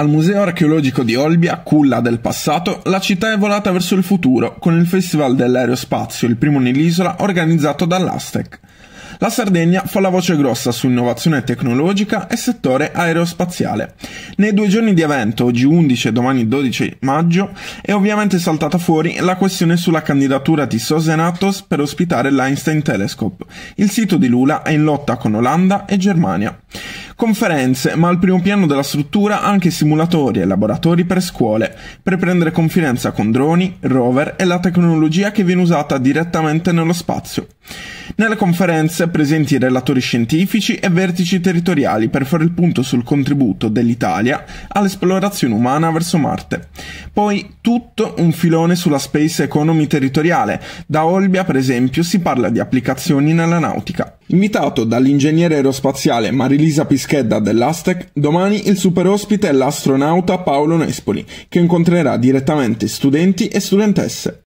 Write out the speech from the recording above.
Al Museo archeologico di Olbia, culla del passato, la città è volata verso il futuro con il Festival dell'Aerospazio, il primo nell'isola, organizzato dall'Astec. La Sardegna fa la voce grossa su innovazione tecnologica e settore aerospaziale. Nei due giorni di evento, oggi 11 e domani 12 maggio, è ovviamente saltata fuori la questione sulla candidatura di Sosenatos per ospitare l'Einstein Telescope. Il sito di Lula è in lotta con Olanda e Germania. Conferenze, ma al primo piano della struttura anche simulatori e laboratori per scuole, per prendere confidenza con droni, rover e la tecnologia che viene usata direttamente nello spazio. Nelle conferenze presenti relatori scientifici e vertici territoriali per fare il punto sul contributo dell'Italia all'esplorazione umana verso Marte. Poi tutto un filone sulla space economy territoriale. Da Olbia, per esempio, si parla di applicazioni nella nautica. Invitato dall'ingegnere aerospaziale Marilisa Pischedda dell'Astec, domani il super ospite è l'astronauta Paolo Nespoli, che incontrerà direttamente studenti e studentesse.